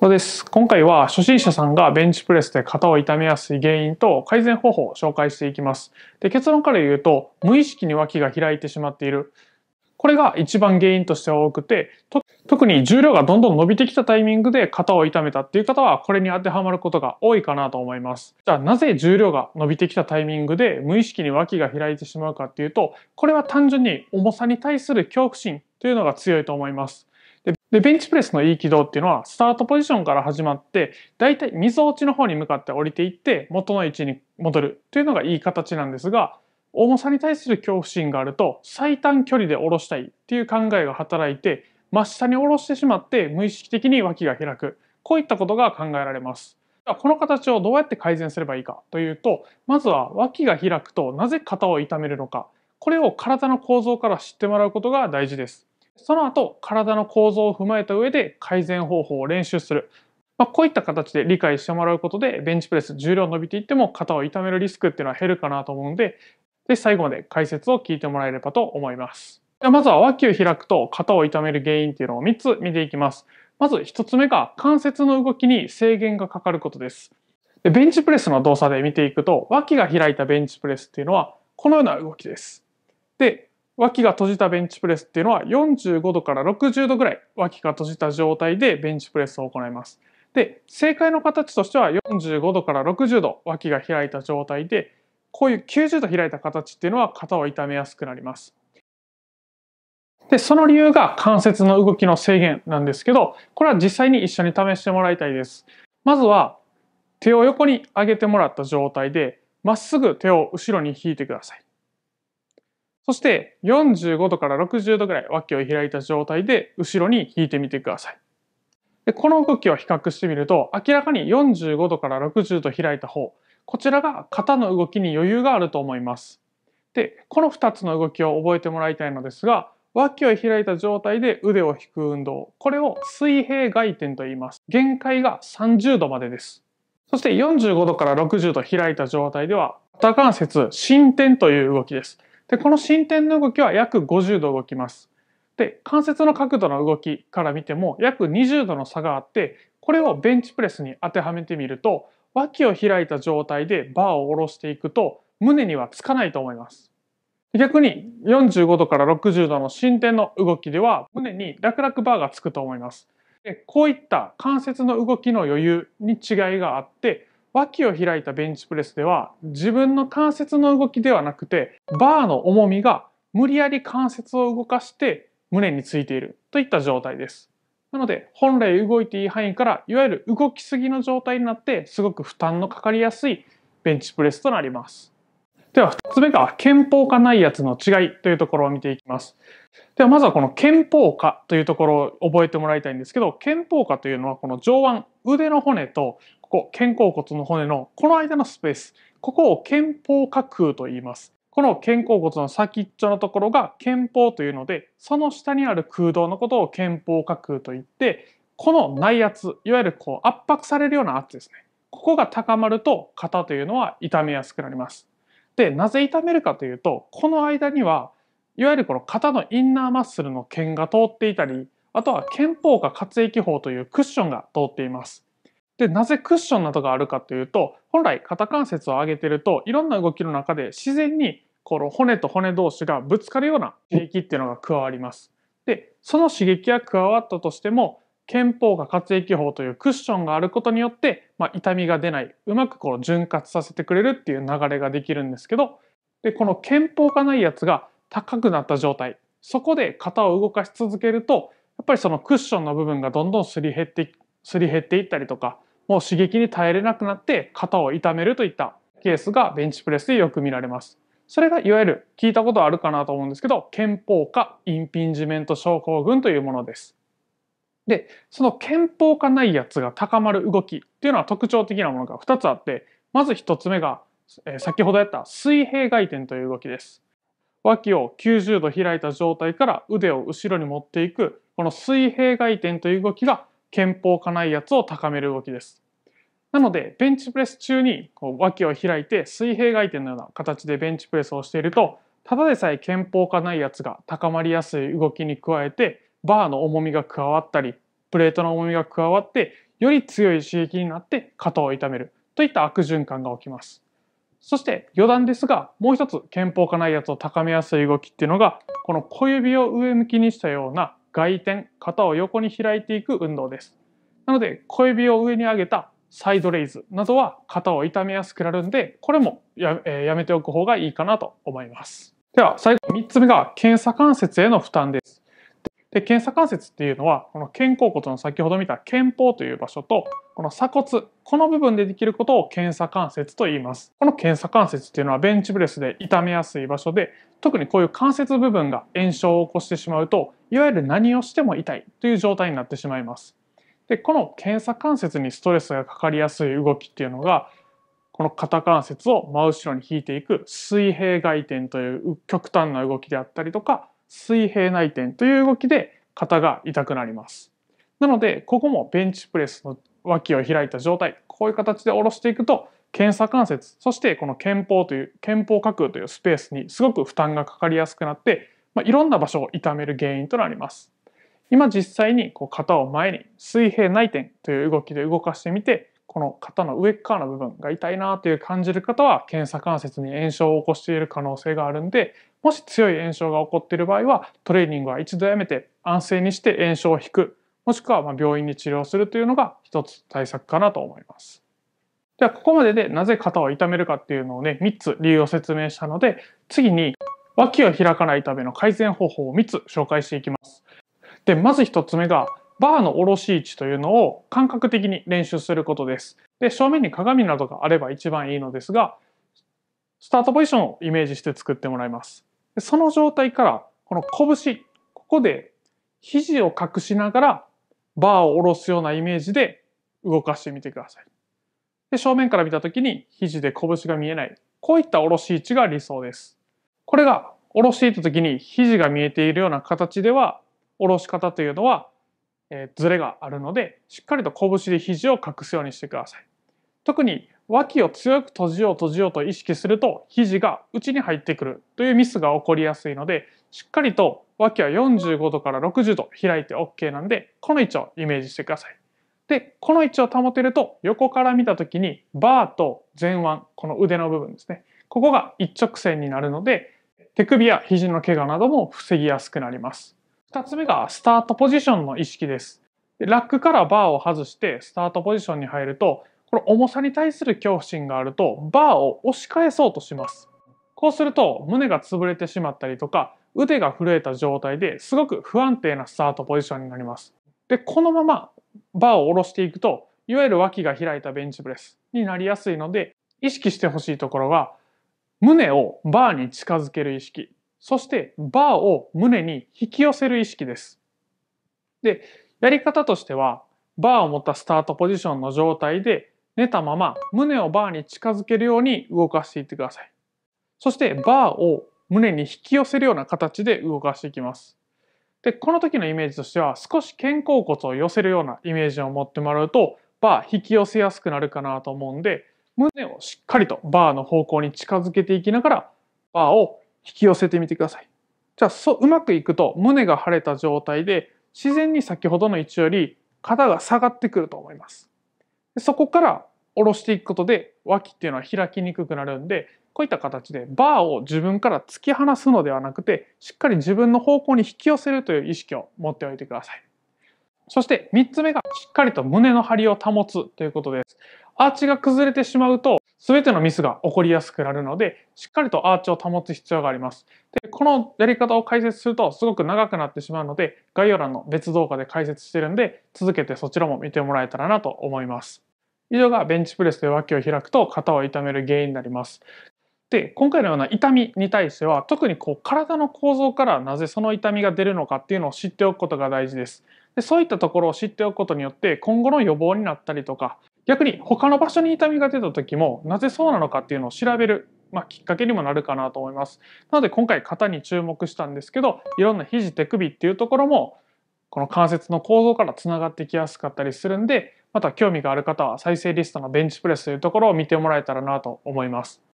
そうです。今回は初心者さんがベンチプレスで肩を痛めやすい原因と改善方法を紹介していきます。で結論から言うと、無意識に脇が開いてしまっている。これが一番原因として多くて、特に重量がどんどん伸びてきたタイミングで肩を痛めたっていう方は、これに当てはまることが多いかなと思います。じゃあなぜ重量が伸びてきたタイミングで無意識に脇が開いてしまうかっていうと、これは単純に重さに対する恐怖心というのが強いと思います。で、ベンチプレスのいい軌道っていうのは、スタートポジションから始まって、だいたい溝落ちの方に向かって降りていって、元の位置に戻るというのがいい形なんですが、重さに対する恐怖心があると、最短距離で下ろしたいっていう考えが働いて、真下に下ろしてしまって、無意識的に脇が開く。こういったことが考えられます。この形をどうやって改善すればいいかというと、まずは脇が開くとなぜ肩を痛めるのか、これを体の構造から知ってもらうことが大事です。その後、体の構造を踏まえた上で改善方法を練習する。まあ、こういった形で理解してもらうことで、ベンチプレス重量伸びていっても肩を痛めるリスクっていうのは減るかなと思うので、で最後まで解説を聞いてもらえればと思います。ではまずは脇を開くと肩を痛める原因っていうのを3つ見ていきます。まず1つ目が関節の動きに制限がかかることです。でベンチプレスの動作で見ていくと、脇が開いたベンチプレスっていうのはこのような動きです。で、脇が閉じたベンチプレスっていうのは45度から60度ぐらい脇が閉じた状態でベンチプレスを行います。で、正解の形としては45度から60度脇が開いた状態で、こういう90度開いた形っていうのは肩を痛めやすくなります。で、その理由が関節の動きの制限なんですけど、これは実際に一緒に試してもらいたいです。まずは手を横に上げてもらった状態で、まっすぐ手を後ろに引いてください。そして45度から60度ぐらい脇を開いた状態で後ろに引いてみてください。でこの動きを比較してみると明らかに45度から60度開いた方こちらが肩の動きに余裕があると思います。でこの2つの動きを覚えてもらいたいのですが脇を開いた状態で腕を引く運動これを水平外転と言います限界が30度までですそして45度から60度開いた状態では肩関節伸展という動きですで、この伸展の動きは約50度動きます。で、関節の角度の動きから見ても約20度の差があって、これをベンチプレスに当てはめてみると、脇を開いた状態でバーを下ろしていくと、胸にはつかないと思います。逆に45度から60度の伸展の動きでは胸に楽々バーがつくと思います。こういった関節の動きの余裕に違いがあって脇を開いたベンチプレスでは自分の関節の動きではなくてバーの重みが無理やり関節を動かして胸についているといった状態です。なので本来動いていい範囲からいわゆる動きすぎの状態になってすごく負担のかかりやすいベンチプレスとなります。では2つ目が憲法かないやつの違いというところを見ていきます。ではまずはこの憲法化というところを覚えてもらいたいんですけど憲法化というのはこの上腕腕の骨とここ、肩甲骨の骨のこの間のスペース、ここを肩峰下空と言います。この肩甲骨の先っちょのところが肩峰というので、その下にある空洞のことを肩峰下空と言って、この内圧、いわゆるこう圧迫されるような圧ですね。ここが高まると肩というのは痛めやすくなります。で、なぜ痛めるかというと、この間には、いわゆるこの肩のインナーマッスルの腱が通っていたり、あとは肩峰下滑液法というクッションが通っています。で、なぜクッションなどがあるかというと、本来肩関節を上げてると、いろんな動きの中で自然にこの骨と骨同士がぶつかるような刺激っていうのが加わります。で、その刺激が加わったとしても、憲法が活液法というクッションがあることによって、まあ、痛みが出ない、うまくこう潤滑させてくれるっていう流れができるんですけど、で、この憲法がないやつが高くなった状態、そこで肩を動かし続けると、やっぱりそのクッションの部分がどんどんすり減って、すり減っていったりとか、もう刺激に耐えれなくなって肩を痛めるといったケースがベンチプレスでよく見られます。それがいわゆる聞いたことあるかなと思うんですけど、憲法下インピンジメント症候群というものです。で、その憲法下ないやつが高まる動きっていうのは特徴的なものが2つあって、まず1つ目が、えー、先ほどやった水平外転という動きです。脇を90度開いた状態から腕を後ろに持っていく、この水平外転という動きが憲法家内圧を高める動きです。なので、ベンチプレス中にこう脇を開いて水平外転のような形でベンチプレスをしていると、ただでさえ憲法家内圧が高まりやすい動きに加えて、バーの重みが加わったり、プレートの重みが加わって、より強い刺激になって肩を痛めるといった悪循環が起きます。そして余談ですが、もう一つ憲法家内圧を高めやすい動きっていうのが、この小指を上向きにしたような外転、肩を横に開いていく運動です。なので、小指を上に上げたサイドレイズなどは肩を痛めやすくなるんで、これもや,、えやめておく方がいいかなと思います。では、最後3つ目が検査関節への負担です。で検査関節っていうのはこの肩甲骨の先ほど見た肩峰という場所とこの鎖骨この部分でできることを検査関節と言いますこの検査関節っていうのはベンチプレスで痛めやすい場所で特にこういう関節部分が炎症を起こしてしまうといわゆる何をしても痛いという状態になってしまいます。でこの検査関節にストレスがかかりやすい動きっていうのがこの肩関節を真後ろに引いていく水平外転という極端な動きであったりとか水平内転という動きで肩が痛くなります。なのでここもベンチプレスの脇を開いた状態こういう形で下ろしていくと検査関節そしてこの憲法という憲法架空というスペースにすごく負担がかかりやすくなって、まあ、いろんな場所を痛める原因となります。今実際にこう肩を前に水平内転という動きで動かしてみてこの肩の上側の部分が痛いなという感じる方は検査関節に炎症を起こしている可能性があるんでもし強い炎症が起こっている場合はトレーニングは一度やめて安静にして炎症を引くもしくはま病院に治療するというのが一つ対策かなと思います。ではここまででなぜ肩を痛めるかっていうのをね、3つ理由を説明したので、次に脇を開かないための改善方法を3つ紹介していきます。で、まず1つ目が、バーの下ろし位置というのを感覚的に練習することです。で、正面に鏡などがあれば一番いいのですが、スタートポジションをイメージして作ってもらいます。その状態から、この拳、ここで肘を隠しながら、バーを下ろすようなイメージで動かしてみてください。で、正面から見た時に肘で拳が見えない。こういった下ろし位置が理想です。これが下ろしていた時に肘が見えているような形では、下ろし方というのは、えー、ズレがあるので、しっかりと拳で肘を隠すようにしてください。特に脇を強く閉じよう閉じようと意識すると肘が内に入ってくるというミスが起こりやすいのでしっかりと脇は45度から60度開いて OK なんでこの位置をイメージしてください。で、この位置を保てると、横から見た時に、バーと前腕、この腕の部分ですね。ここが一直線になるので、手首や肘の怪我なども防ぎやすくなります。2つ目がスタートポジションの意識です。ラックからバーを外してスタートポジションに入ると、この重さに対する恐怖心があると、バーを押し返そうとします。こうすると、胸が潰れてしまったりとか、腕が震えた状態ですごく不安定なスタートポジションになります。で、このままバーを下ろしていくと、いわゆる脇が開いたベンチプレスになりやすいので、意識してほしいところは、胸をバーに近づける意識、そしてバーを胸に引き寄せる意識です。で、やり方としては、バーを持ったスタートポジションの状態で寝たまま胸をバーに近づけるように動かしていってください。そしてバーを胸に引き寄せるような形で動かしていきます。で、この時のイメージとしては、少し肩甲骨を寄せるようなイメージを持ってもらうと、バー引き寄せやすくなるかなと思うんで、胸をしっかりとバーの方向に近づけていきながら、バーを引き寄せてみてください。じゃあ、そう、うまくいくと胸が腫れた状態で、自然に先ほどの位置より肩が下がってくると思います。そこから下ろしていくことで脇っていうのは開きにくくなるんでこういった形でバーを自分から突き放すのではなくてしっかり自分の方向に引き寄せるという意識を持っておいてください。そして3つ目がしっかりと胸の張りを保つということです。アーチが崩れてしまうと全てのミスが起こりやすくなるのでしっかりとアーチを保つ必要があります。でこのやり方を解説するとすごく長くなってしまうので概要欄の別動画で解説してるんで続けてそちらも見てもらえたらなと思います。以上がベンチプレスで脇を開くと肩を痛める原因になります。で今回のような痛みに対しては特にこう体の構造からなぜその痛みが出るのかっていうのを知っておくことが大事です。でそういったところを知っておくことによって今後の予防になったりとか逆に他の場所に痛みが出た時もなぜそうなのかっていうのを調べる、まあ、きっかけにもなるかなと思います。なので今回肩に注目したんですけどいろんな肘手首っていうところもこの関節の構造からつながってきやすかったりするんでまた興味がある方は再生リストのベンチプレスというところを見てもらえたらなと思います。